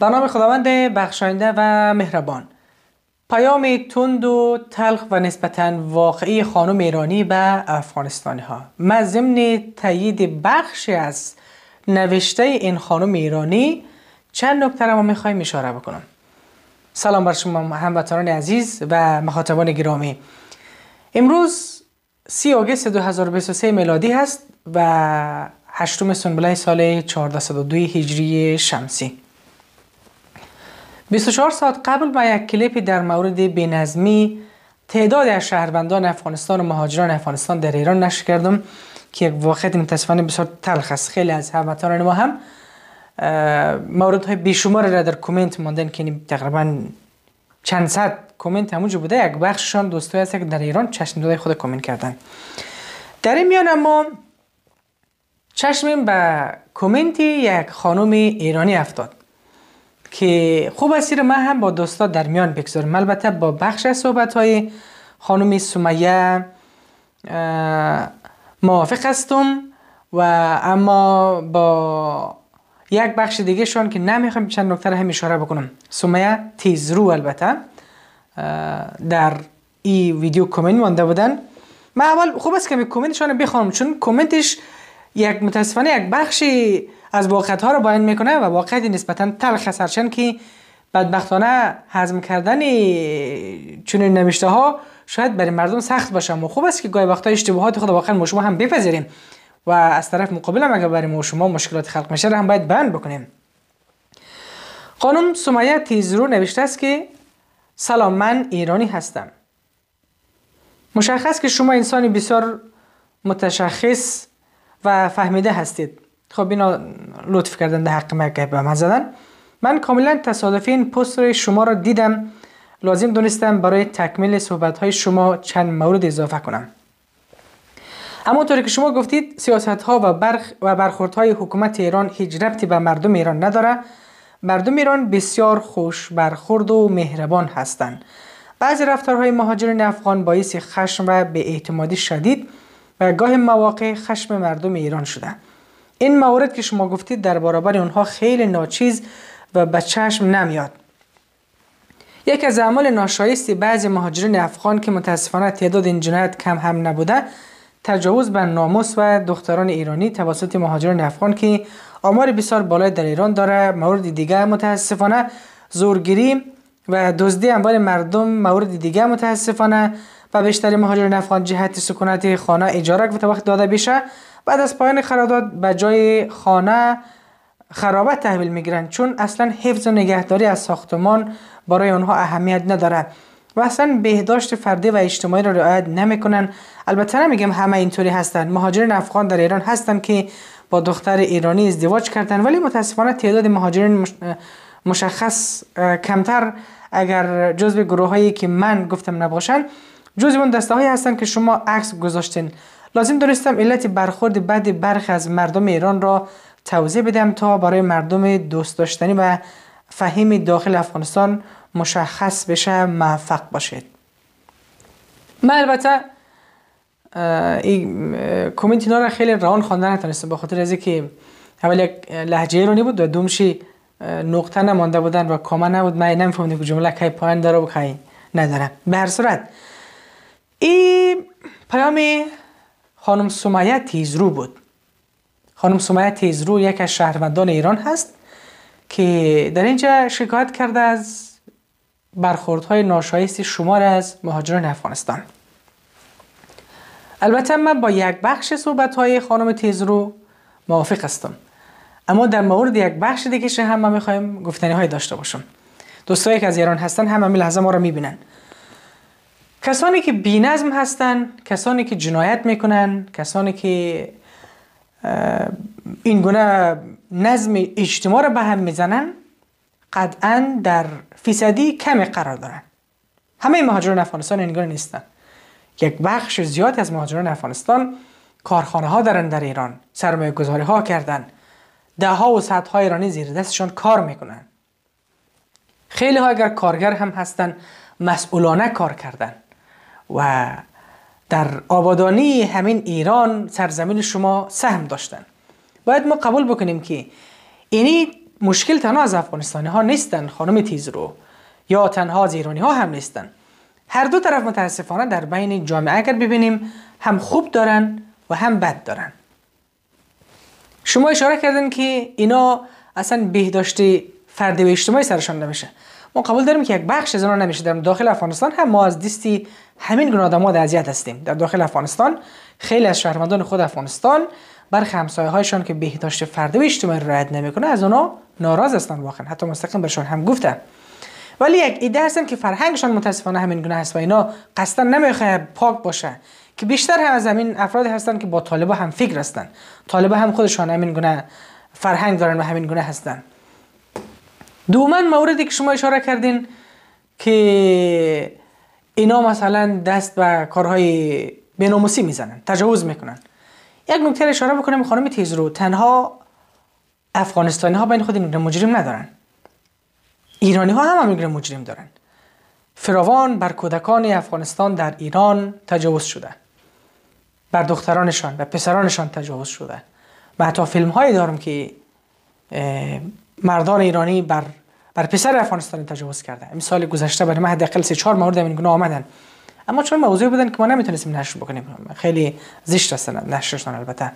به نام خداوند بخشاینده و مهربان پیام تند و تلخ و نسبتا واقعی خانم ایرانی به افغانستانی ها من ضمن تایید بخشی از نوشته این خانم ایرانی چند نکته را میخوایم اشاره بکنم سلام بر شما هموطنان عزیز و مخاطبان گرامی امروز سی آگست 2023 میلادی هست و هشتم سنبله سال 1402 هجری شمسی 24 ساعت قبل با یک کلیپی در مورد بینظمی تعداد از شهروندان افغانستان و مهاجران افغانستان در ایران نشر کردم که یک واقعیت متاسفانه بسیار تلخ است خیلی از هموطنان ما هم های بیشمار را در کامنت ماندن که تقریبا چند صد کامنت همونجا بوده یک بخششان دوستای هست که در ایران چشم داده خود کومنت کردن در این میان اما چشمیم به کومنتی یک خانم ایرانی افتاد که خوب رو من هم با دوستا در میان بگذارم البته با بخش از صحبت های خانم سمیه موافق هستم و اما با یک بخش دیگه شون که نمیخوام چند نکته هم اشاره بکنم سمیه تیزرو البته در این ویدیو کامنت مانده بودن من اول خوب است که شون بخونم چون کامنتش یک متاسفانه یک بخشی از واقعیت ها رو بیان میکنه و واقعیت نسبتا تلخ است هرچند که بدبختانه هضم کردن این نوشته ها شاید برای مردم سخت باشه و خوب است که گاهی وقتا اشتباهات خود واقعا ما شما هم بپذیریم و از طرف مقابل هم اگر برای ما شما مشکلات خلق میشه هم باید بند بکنیم قانون سمیه تیزرو نوشته است که سلام من ایرانی هستم مشخص که شما انسانی بسیار متشخص و فهمیده هستید خب اینا لطف کردن در حق که به من زدن من کاملا تصادفی این پست شما را دیدم لازم دونستم برای تکمیل صحبت های شما چند مورد اضافه کنم اما طوری که شما گفتید سیاست ها و برخ و برخورد های حکومت ایران هیچ ربطی به مردم ایران نداره مردم ایران بسیار خوش برخورد و مهربان هستند بعضی رفتارهای مهاجران افغان باعث خشم و به اعتمادی شدید و گاه مواقع خشم مردم ایران شده این موارد که شما گفتید در برابر اونها خیلی ناچیز و به چشم نمیاد یک از اعمال ناشایستی بعضی مهاجرین افغان که متاسفانه تعداد این جنایت کم هم نبوده تجاوز به ناموس و دختران ایرانی توسط مهاجران افغان که آمار بسیار بالای در ایران داره مورد دیگه متاسفانه زورگیری و دزدی اموال مردم مورد دیگه متاسفانه و بیشتر مهاجران افغان جهت سکونت خانه اجاره و وقت داده بشه بعد از پایان خرادات به جای خانه خرابت تحویل میگیرند چون اصلا حفظ و نگهداری از ساختمان برای آنها اهمیت نداره و اصلا بهداشت فردی و اجتماعی را رعایت نمیکنن البته نمیگم همه اینطوری هستند مهاجران افغان در ایران هستند که با دختر ایرانی ازدواج کردن ولی متاسفانه تعداد مهاجران مشخص کمتر اگر جزو گروه هایی که من گفتم نباشند جزو اون دسته هایی که شما عکس گذاشتین لازم دارستم علت برخورد بد برخی از مردم ایران را توضیح بدم تا برای مردم دوست داشتنی و فهیم داخل افغانستان مشخص بشه موفق باشد. من البته این کومنت اینا را خیلی روان خواندن نتونستم با خاطر از که اول یک لحجه ایرانی بود و دومشی نقطه نمانده بودن و کامه نبود من نمیفهمیدم که جمله که پایان داره و که نداره به هر صورت این پیامی خانم سمیه تیزرو بود خانم سمیه تیزرو یک از شهروندان ایران هست که در اینجا شکایت کرده از برخوردهای ناشایست شمار از مهاجران افغانستان البته من با یک بخش صحبت های خانم تیزرو موافق هستم اما در مورد یک بخش دیگه هم ما میخوایم گفتنی های داشته باشم دوستایی که از ایران هستن هم همی لحظه ما را میبینن کسانی که بی نظم هستن کسانی که جنایت میکنن کسانی که این گونه نظم اجتماع رو به هم میزنن قطعا در فیصدی کمی قرار دارن همه مهاجران افغانستان گونه نیستن یک بخش زیاد از مهاجران افغانستان کارخانه ها دارن در ایران سرمایه گذاری ها کردن ده ها و صد ها ایرانی زیر دستشان کار میکنن خیلی ها اگر کارگر هم هستن مسئولانه کار کردن و در آبادانی همین ایران سرزمین شما سهم داشتن باید ما قبول بکنیم که اینی مشکل تنها از افغانستانی ها نیستن خانم تیز رو یا تنها از ایرانی ها هم نیستن هر دو طرف متاسفانه در بین جامعه اگر ببینیم هم خوب دارن و هم بد دارن شما اشاره کردن که اینا اصلا بهداشت فردی و اجتماعی سرشان نمیشه ما قبول داریم که یک بخش از اونها نمیشه در داخل افغانستان هم ما از دیستی همین گونه آدم‌ها در اذیت هستیم در داخل افغانستان خیلی از شهروندان خود افغانستان برخی هایشان که بهداشت فردی و اجتماعی رعایت نمیکنه از اونها ناراض هستند واقعا حتی مستقیم برشان هم گفته ولی یک ایده هستن که فرهنگشان متاسفانه همین گونه هست و اینا قصدا نمیخواه پاک باشه که بیشتر هم از همین افراد هستن که با طالبا هم فکر هستن طالبا هم خودشان همین گونه فرهنگ دارن و همین گونه هستن دومن موردی که شما اشاره کردین که اینا مثلا دست به کارهای بیناموسی میزنن تجاوز میکنن یک نکته اشاره بکنم خانم تیزرو تنها افغانستانی ها بین خود این مجرم ندارن ایرانی ها هم هم مجرم دارن فراوان بر کودکان افغانستان در ایران تجاوز شده بر دخترانشان و پسرانشان تجاوز شده و حتی فیلم هایی دارم که مردان ایرانی بر بر پسر افغانستان تجاوز کرده امسال گذشته برای ما حداقل سه چهار مورد این گناه آمدن اما چون موضوع بودن که ما نمیتونستیم نشر بکنیم خیلی زشت هستن نشرشان البته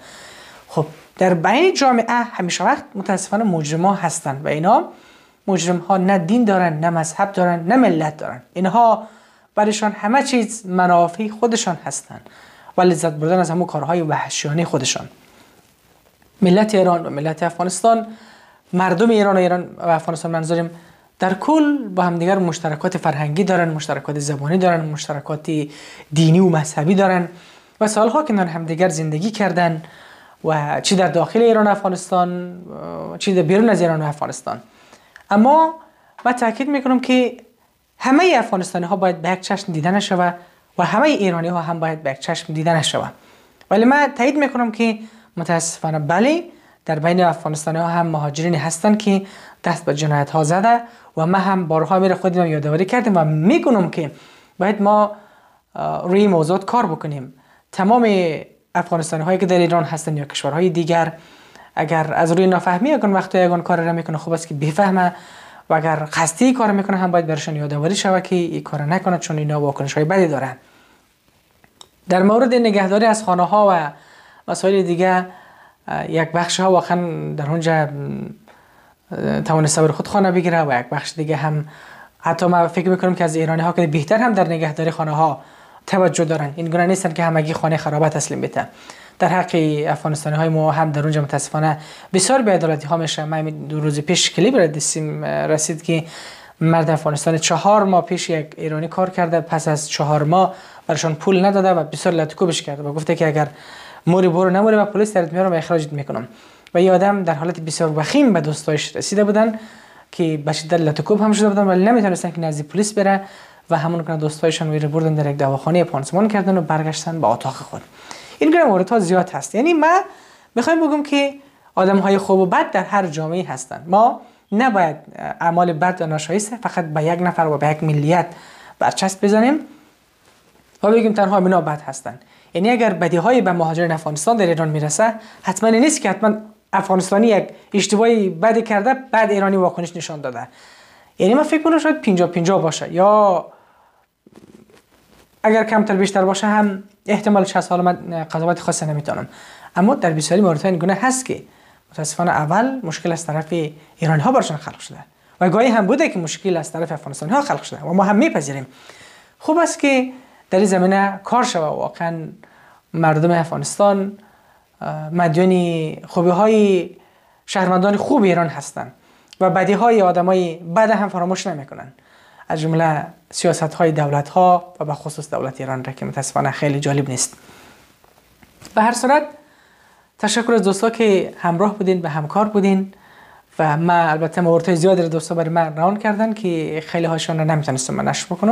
خب در بین جامعه همیشه وقت متاسفانه مجرم ها هستن و اینا مجرم ها نه دین دارن نه مذهب دارن نه ملت دارن اینها برایشان همه چیز منافع خودشان هستن و لذت بردن از همون کارهای وحشیانه خودشان ملت ایران و ملت افغانستان مردم ایران و ایران و افغانستان منظوریم در کل با همدیگر مشترکات فرهنگی دارن مشترکات زبانی دارن مشترکات دینی و مذهبی دارن و سالها کنار همدیگر زندگی کردن و چی در داخل ایران و افغانستان چی در بیرون از ایران و افغانستان اما من تاکید میکنم که همه افغانستانی ها باید به یک چشم دیده نشوه و همه ایرانی ها هم باید به یک چشم دیده نشوه ولی من تایید میکنم که متاسفانه بله در بین افغانستانی ها هم مهاجرین هستند که دست به جنایت ها زده و ما هم بارها میره رو یادآوری کردیم و میگونم که باید ما روی موضوعات کار بکنیم تمام افغانستانی هایی که در ایران هستن یا کشورهای دیگر اگر از روی نفهمی اگر وقتی اگر کار را میکنه خوب است که بفهمه و اگر قصدی کار میکنه هم باید برشان یادآوری شود که این کار نکنه چون اینا واکنش های بدی دارن در مورد نگهداری از خانه ها و مسائل دیگه یک بخش ها واقعا در اونجا توان صبر خود خانه بگیره و یک بخش دیگه هم حتی ما فکر میکنم که از ایرانی ها که بهتر هم در نگهداری خانه ها توجه دارن این گونه نیستن که همگی خانه خرابه تسلیم بیتن. در حق افغانستانی های ما هم در اونجا متاسفانه بسیار بی‌عدالتی ها میشه من دو روز پیش کلیپ رسید که مرد افغانستان چهار ماه پیش یک ایرانی کار کرده پس از چهار ماه برشان پول نداده و بسیار لطکوبش کرده و گفته که اگر موری برو نموری و پلیس سرت میارم و اخراجت میکنم و یه آدم در حالت بسیار وخیم به دوستایش رسیده بودن که بچه در لطکوب هم شده بودن ولی نمیتونستن که نزد پلیس بره و همون که دوستایشان ویره بردن در یک دواخانه پانسمان کردن و برگشتن به اتاق خود این گره ها زیاد هست یعنی ما میخوایم بگم که آدم های خوب و بد در هر جامعه هستن ما نباید اعمال بد و فقط به یک نفر و به یک ملیت برچسب بزنیم و بگیم تنها اینا بد هستند یعنی اگر بدی های به مهاجران افغانستان در ایران میرسه حتما نیست که حتما افغانستانی یک اشتباهی بدی کرده بعد ایرانی واکنش نشان داده یعنی من فکر کنم شاید 50 50 باشه یا اگر کمتر بیشتر باشه هم احتمال 60 سال من قضاوت خاصی نمیتونم اما در بسیاری موارد این گونه هست که متاسفانه اول مشکل از طرف ایرانی ها برشان خلق شده و گاهی هم بوده که مشکل از طرف افغانستان ها خلق شده و ما هم میپذیریم خوب است که در این زمینه کار شوه واقعا مردم افغانستان مدیون خوبی های شهروندان خوب ایران هستند و بدی های آدم های بد هم فراموش نمیکنن از جمله سیاست های دولت ها و به خصوص دولت ایران را که متاسفانه خیلی جالب نیست به هر صورت تشکر از دوستا که همراه بودین و همکار بودین و ما البته مورد زیادی دوستا برای من روان کردن که خیلی هاشون رو نمیتونستم من